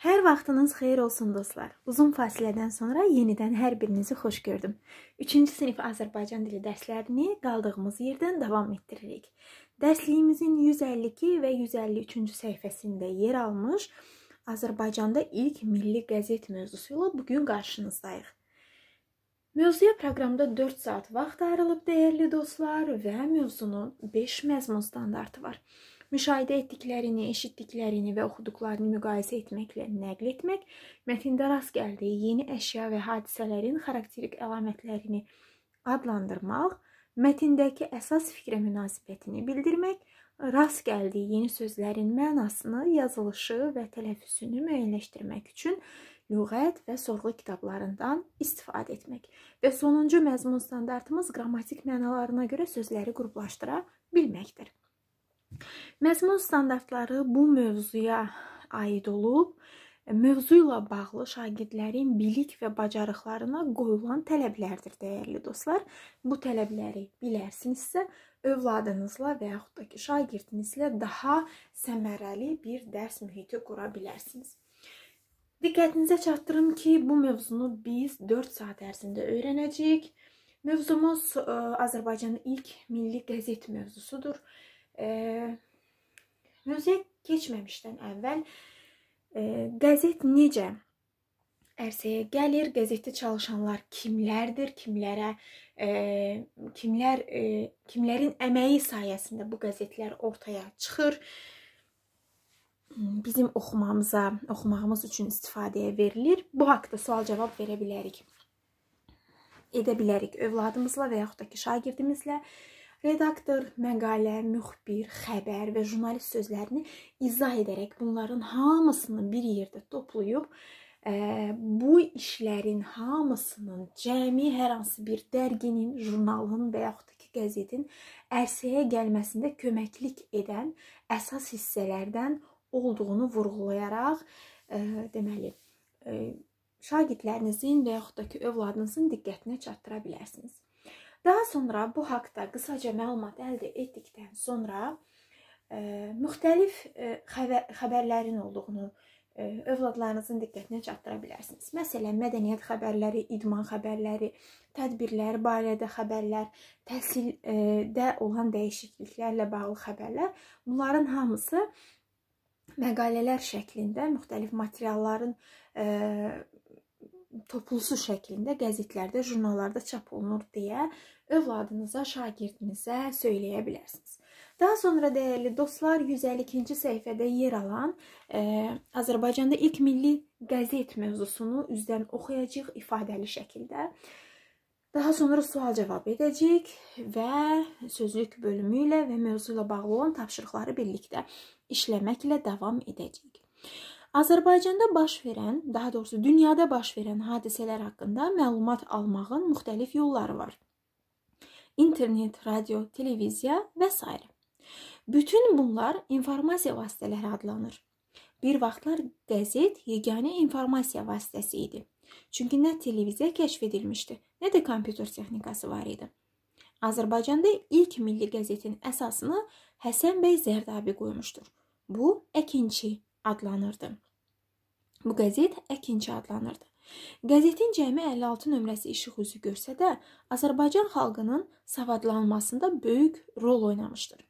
Hər vaxtınız xeyir olsun dostlar. Uzun fasilədən sonra yenidən hər birinizi xoş gördüm. 3-cü sinif Azərbaycan dili dərslərini qaldığımız yerdən davam etdiririk. Dərsliyimizin 152 və 153-cü səhifəsində yer almış Azərbaycanda ilk milli qəzet mövzusu ilə bu gün qarşınızdayıq. Mövzuya proqramda 4 saat vaxt ayrılıb dəyərli dostlar və mövzunun 5 məzmun standartı var müşahidə etdiklərini, eşitdiklərini və oxuduqlarını müqayisə etməklə nəql etmək, mətndə rast gəldiyi yeni əşya və hadisələrin xarakterik əlamətlərini adlandırmaq, mətndəki əsas fikrə münasibətini bildirmək, rast gəldiyi yeni sözlərin mənasını, yazılışı və tələffüzünü müəyyənləşdirmək üçün lüğət və sorğu kitablarından istifadə etmək. Və sonuncu məzmun standartımız qrammatik mənalarına görə sözləri qruplaşdıra bilməkdir. Məzmun standartları bu mövzuya aid olub, e, mövzu ilə bağlı şagirdlərin bilik və bacarıqlarına qoyulan tələblərdir, dəyərli dostlar. Bu tələbləri bilərsinizsə, övladınızla və yaxud da ki, şagirdinizlə daha səmərəli bir dərs mühiti qura bilərsiniz. Diqqətinizə çatdırım ki, bu mövzunu biz 4 saat ərzində öyrənəcəyik. Mövzumuz e, Azərbaycanın ilk milli qəzet mövzusudur e, mövzuya keçməmişdən əvvəl e, qəzet necə ərsəyə gəlir, qəzetdə çalışanlar kimlərdir, kimlərə e, kimlər e, kimlərin əməyi sayəsində bu qəzetlər ortaya çıxır. Bizim oxumamıza, oxumağımız üçün istifadəyə verilir. Bu haqqda sual-cavab verə bilərik. Edə bilərik övladımızla və yaxud da ki, şagirdimizlə. E, redaktor, məqalə, müxbir, xəbər və jurnalist sözlərini izah edərək bunların hamısını bir yerdə toplayıb ə, e, bu işlərin hamısının cəmi hər hansı bir dərginin, jurnalın və yaxud da ki, qəzetin ərsəyə gəlməsində köməklik edən əsas hissələrdən olduğunu vurğulayaraq, ə, e, deməli, ə, e, şagirdlərinizin və yaxud da ki, övladınızın diqqətinə çatdıra bilərsiniz. Daha sonra bu haqda qısaca məlumat əldə etdikdən sonra ə, e, müxtəlif ə, e, xəbər, xəbərlərin olduğunu ə, e, övladlarınızın diqqətinə çatdıra bilərsiniz. Məsələn, mədəniyyət xəbərləri, idman xəbərləri, tədbirlər barədə xəbərlər, təhsildə olan dəyişikliklərlə bağlı xəbərlər, bunların hamısı məqalələr şəklində müxtəlif materialların ə, toplusu şəklində qəzetlərdə, jurnallarda çap olunur deyə övladınıza, şagirdinizə söyləyə bilərsiniz. Daha sonra dəyərli dostlar, 152-ci səhifədə yer alan ə, e, Azərbaycanda ilk milli qəzet mövzusunu üzdən oxuyacağıq ifadəli şəkildə. Daha sonra sual-cavab edəcəyik və sözlük bölümü ilə və mövzu ilə bağlı olan tapşırıqları birlikdə işləməklə davam edəcəyik. Azərbaycanda baş verən, daha doğrusu dünyada baş verən hadisələr haqqında məlumat almağın müxtəlif yolları var. İnternet, radio, televiziya və s. Bütün bunlar informasiya vasitələri adlanır. Bir vaxtlar qəzet yeganə informasiya vasitəsi idi. Çünki nə televiziya kəşf edilmişdi, nə də kompüter texnikası var idi. Azərbaycanda ilk milli qəzetin əsasını Həsən bəy Zərdabi qoymuşdur. Bu əkinçi, adlanırdı. Bu qəzet Əkinçi adlanırdı. Qəzetin cəmi 56 nömrəsi işıq üzü görsə də, Azərbaycan xalqının savadlanmasında böyük rol oynamışdır.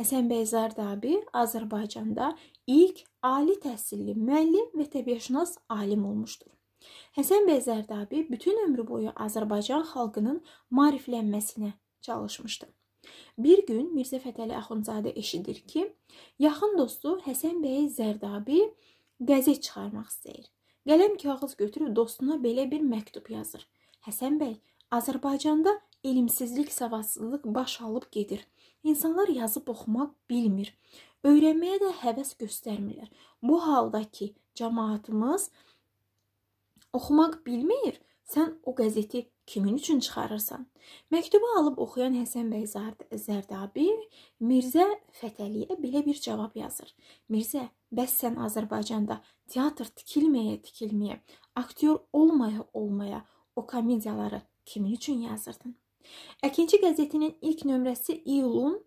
Həsən bəy Zardabi Azərbaycanda ilk ali təhsilli müəllim və təbiətşünas alim olmuşdur. Həsən bəy Zardabi bütün ömrü boyu Azərbaycan xalqının maariflənməsinə çalışmışdı. Bir gün Mirzə Fətəli Axundzadə eşidir ki, yaxın dostu Həsən bəy Zərdabi qəzet çıxarmaq istəyir. Qələm kağız götürüb dostuna belə bir məktub yazır. Həsən bəy, Azərbaycanda elmsizlik, savadsızlıq baş alıb gedir. İnsanlar yazıb oxumaq bilmir. Öyrənməyə də həvəs göstərmirlər. Bu halda ki, cəmaatımız Oxumaq bilmir, sən o qəzeti kimin üçün çıxarırsan? Məktubu alıb oxuyan Həsən bəy Zərdabi Mirzə Fətəliyə belə bir cavab yazır. Mirzə, bəs sən Azərbaycanda teatr tikilməyə tikilməyə, aktyor olmaya olmaya o komediyaları kimin üçün yazırdın? Əkinçi qəzetinin ilk nömrəsi iyulun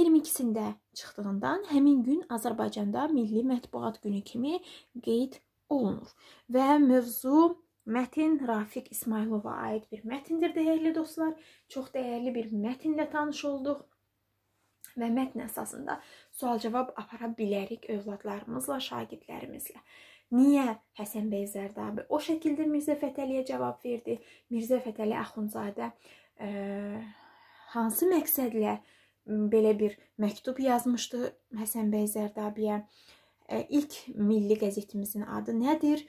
22-sində çıxdığından həmin gün Azərbaycanda Milli Mətbuat Günü kimi qeyd olunur. Və mövzu Mətin Rafiq İsmailova aid bir mətindir dəyərli dostlar. Çox dəyərli bir mətinlə tanış olduq və mətn əsasında sual-cavab apara bilərik övladlarımızla, şagirdlərimizlə. Niyə Həsən bəy Zərdabi o şəkildə Mirzə Fətəliyə cavab verdi? Mirzə Fətəli Axundzadə e, hansı məqsədlə belə bir məktub yazmışdı Həsən bəy Zərdabiyə? E, İlk milli qəzetimizin adı nədir?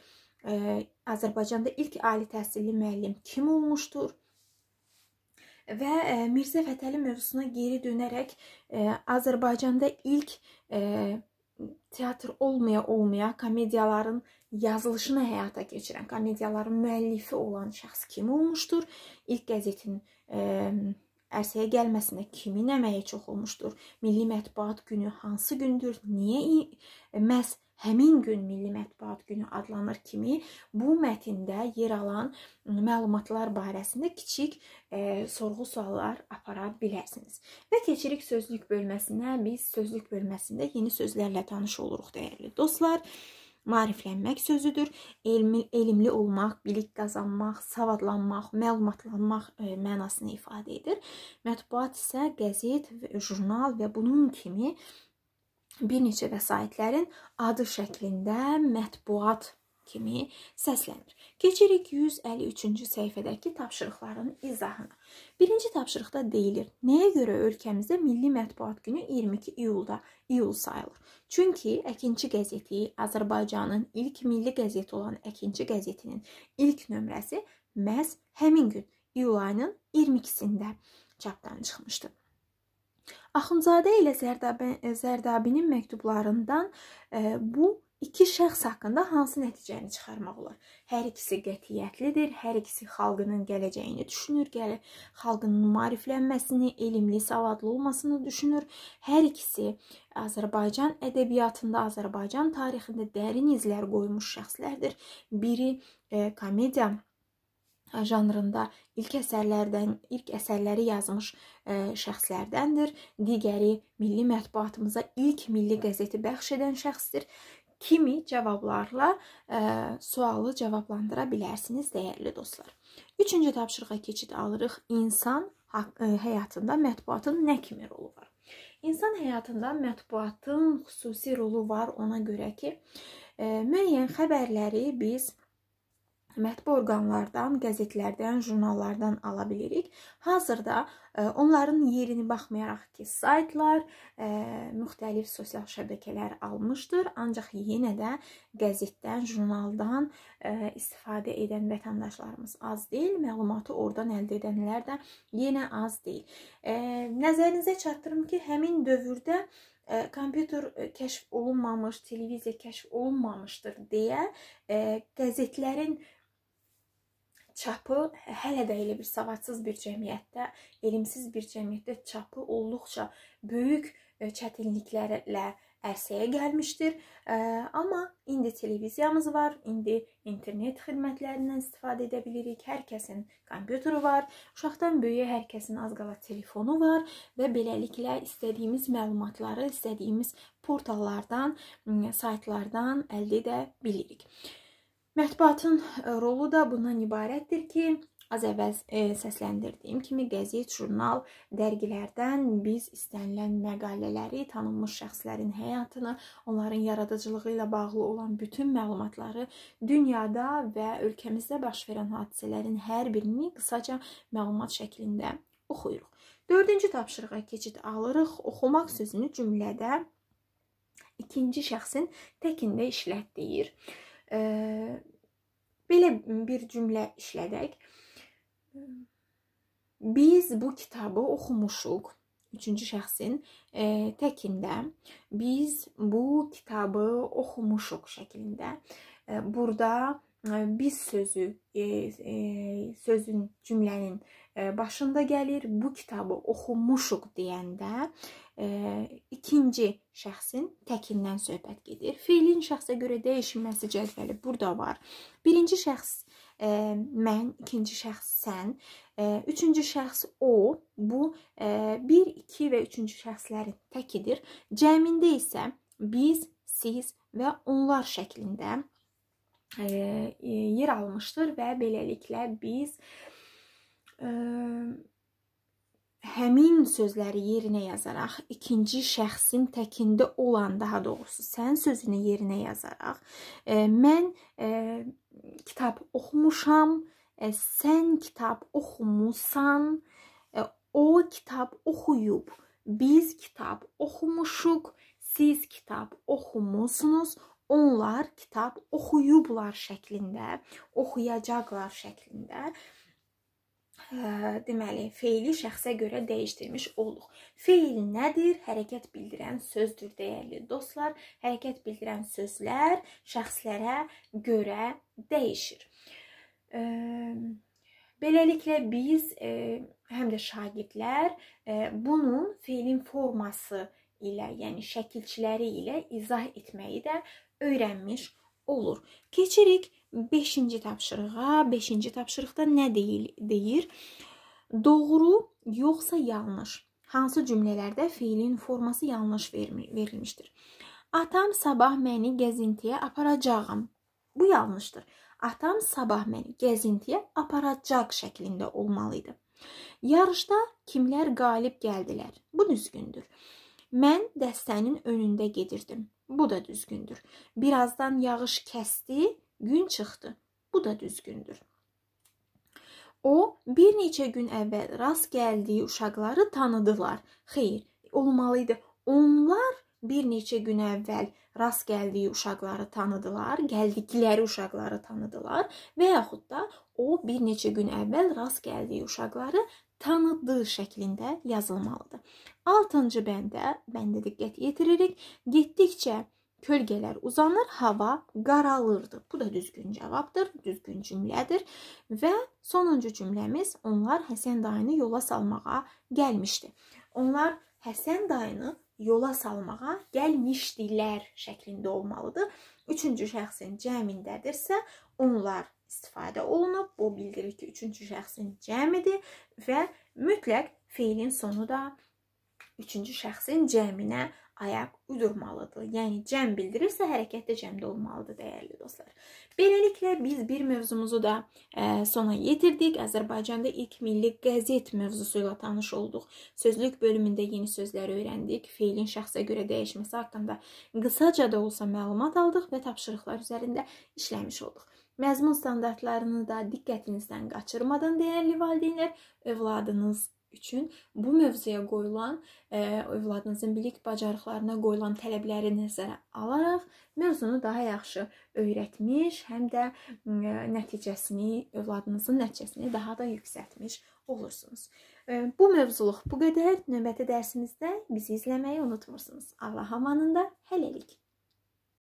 Azərbaycanda ilk ali təhsilli müəllim kim olmuşdur? Və e, Mirzə Fətəli mövzusuna geri dönərək e, Azərbaycanda ilk e, teatr olmaya olmaya komediyaların yazılışını həyata keçirən, komediyaların müəllifi olan şəxs kim olmuşdur? İlk qəzetin Ərsəyə gəlməsinə kimin əməyi çox olmuşdur? Milli Mətbuat Günü hansı gündür? Niyə məhz həmin gün Milli Mətbuat Günü adlanır kimi bu mətndə yer alan məlumatlar barəsində kiçik e, sorğu-suallar apara bilərsiniz. Və keçirik sözlük bölməsinə. Biz sözlük bölməsində yeni sözlərlə tanış oluruq dəyərli dostlar mariflənmək sözüdür. Elmi, elmli olmaq, bilik qazanmaq, savadlanmaq, məlumatlanmaq e, mənasını ifadə edir. Mətbuat isə qəzet, jurnal və bunun kimi bir neçə vəsaitlərin adı şəklində mətbuat kimi səslənir. Keçirik 153-cü səhifədəki tapşırıqların izahına. Birinci tapşırıqda deyilir: Nəyə görə ölkəmizdə Milli Mətbuat Günü 22 iyulda iyul sayılır? Çünki Əkinçi qəzeti Azərbaycanın ilk milli qəzeti olan Əkinçi qəzetinin ilk nömrəsi məhz həmin gün iyul ayının 22-sində çapdan çıxmışdı. Axundzadə ilə Zərdabinin məktublarından e, bu iki şəxs haqqında hansı nəticəni çıxarmaq olar? Hər ikisi qətiyyətlidir, hər ikisi xalqının gələcəyini düşünür, gəlir, xalqının maariflənməsini, elmli, savadlı olmasını düşünür. Hər ikisi Azərbaycan ədəbiyyatında, Azərbaycan tarixində dərin izlər qoymuş şəxslərdir. Biri e, komediya janrında ilk əsərlərdən, ilk əsərləri yazmış ə, e, şəxslərdəndir. Digəri milli mətbuatımıza ilk milli qəzeti bəxş edən şəxsdir kimi cavablarla ə, e, sualı cavablandıra bilərsiniz, dəyərli dostlar. Üçüncü tapşırığa keçid alırıq. İnsan e, həyatında mətbuatın nə kimi rolu var? İnsan həyatında mətbuatın xüsusi rolu var ona görə ki, ə, e, müəyyən xəbərləri biz mətbu orqanlardan, qəzetlərdən, jurnallardan ala bilirik. Hazırda e, onların yerini baxmayaraq ki, saytlar e, müxtəlif sosial şəbəkələr almışdır, ancaq yenə də qəzetdən, jurnaldan e, istifadə edən vətəndaşlarımız az deyil, məlumatı oradan əldə edənlər də yenə az deyil. Nəzərinizə çatdırım ki, həmin dövrdə kompüter kəşf olunmamış, televiziya kəşf olunmamışdır deyə qəzetlərin çapı hələ də elə bir savadsız bir cəmiyyətdə, elmsiz bir cəmiyyətdə çapı olduqca böyük e, çətinliklərlə ərsəyə gəlmişdir. E, amma indi televiziyamız var, indi internet xidmətlərindən istifadə edə bilirik. Hər kəsin kompüteri var, uşaqdan böyüyə hər kəsin az qala telefonu var və beləliklə istədiyimiz məlumatları istədiyimiz portallardan, saytlardan əldə edə bilirik. Mətbuatın e, rolu da bundan ibarətdir ki, az əvvəl e, səsləndirdiyim kimi qəzet, jurnal, dərgilərdən biz istənilən məqalələri, tanınmış şəxslərin həyatını, onların yaradıcılığı ilə bağlı olan bütün məlumatları, dünyada və ölkəmizdə baş verən hadisələrin hər birini qısaca məlumat şəklində oxuyuruq. 4-cü tapşırığa keçid alırıq. Oxumaq sözünü cümlədə ikinci şəxsin təkində işlət deyir belə bir cümlə işlədək. Biz bu kitabı oxumuşuq. Üçüncü şəxsin e, təkində biz bu kitabı oxumuşuq şəklində. E, burada biz sözü, e, e, sözün, cümlənin e, başında gəlir. Bu kitabı oxumuşuq deyəndə ikinci şəxsin təkindən söhbət gedir. Fiilin şəxsə görə dəyişməsi cədvəli burada var. Birinci şəxs mən, ikinci şəxs sən, üçüncü şəxs o, bu 1, 2 və üçüncü şəxslərin təkidir. Cəmində isə biz, siz və onlar şəklində E, e, yer almışdır və beləliklə biz ə, e, həmin sözləri yerinə yazaraq ikinci şəxsin təkində olan daha doğrusu sən sözünü yerinə yazaraq ə, mən ə, kitab oxumuşam, ə, sən kitab oxumusan, ə, o kitab oxuyub, biz kitab oxumuşuq, siz kitab oxumusunuz onlar kitab oxuyublar şəklində, oxuyacaqlar şəklində ə, hə, deməli feili şəxsə görə dəyişdirmiş olduq. Feil nədir? Hərəkət bildirən sözdür dəyərli dostlar. Hərəkət bildirən sözlər şəxslərə görə dəyişir. Ə, beləliklə biz ə, həm də şagirdlər ə, bunun feilin forması ilə, yəni şəkilçiləri ilə izah etməyi də öyrənmiş olur. Keçirik 5-ci tapşırığa. 5-ci tapşırıqda nə deyil, deyir? Doğru yoxsa yanlış? Hansı cümlələrdə feilin forması yanlış verilmişdir? Atam sabah məni gəzintiyə aparacağam. Bu yanlışdır. Atam sabah məni gəzintiyə aparacaq şəklində olmalı idi. Yarışda kimlər qalib gəldilər? Bu düzgündür. Mən dəstənin önündə gedirdim. Bu da düzgündür. Birazdan yağış kəsdi, gün çıxdı. Bu da düzgündür. O, bir neçə gün əvvəl rast gəldiyi uşaqları tanıdılar. Xeyr, olmalı idi. Onlar bir neçə gün əvvəl rast gəldiyi uşaqları tanıdılar, gəldikləri uşaqları tanıdılar və yaxud da o bir neçə gün əvvəl rast gəldiyi uşaqları tanıdı şəklində yazılmalıdır. 6-cı bəndə bəndə diqqət yetiririk. Getdikcə kölgələr uzanır, hava qaralırdı. Bu da düzgün cavabdır, düzgün cümlədir və sonuncu cümləmiz onlar Həsən dayını yola salmağa gəlmişdi. Onlar Həsən dayını yola salmağa gəlmişdilər şəklində olmalıdır. Üçüncü şəxsin cəmindədirsə, onlar istifadə olunub. Bu bildirir ki, üçüncü şəxsin cəmidir və mütləq feilin sonu da üçüncü şəxsin cəminə ayaq uydurmalıdır. Yəni cəm bildirirsə hərəkətdə cəmdə olmalıdır dəyərli dostlar. Beləliklə biz bir mövzumuzu da ə, e, sona yetirdik. Azərbaycanda ilk milli qəzet mövzusu ilə tanış olduq. Sözlük bölümündə yeni sözlər öyrəndik. Feilin şəxsə görə dəyişməsi haqqında qısaca da olsa məlumat aldıq və tapşırıqlar üzərində işləmiş olduq. Məzmun standartlarını da diqqətinizdən qaçırmadan dəyərli valideynlər övladınız üçün bu mövzuya qoyulan ə, e, övladınızın bilik bacarıqlarına qoyulan tələbləri nəzərə alaraq mövzunu daha yaxşı öyrətmiş, həm də ə, e, nəticəsini, övladınızın nəticəsini daha da yüksəltmiş olursunuz. Ə, e, bu mövzuluq bu qədər. Növbəti dərsimizdə bizi izləməyi unutmursunuz. Allah amanında. Hələlik.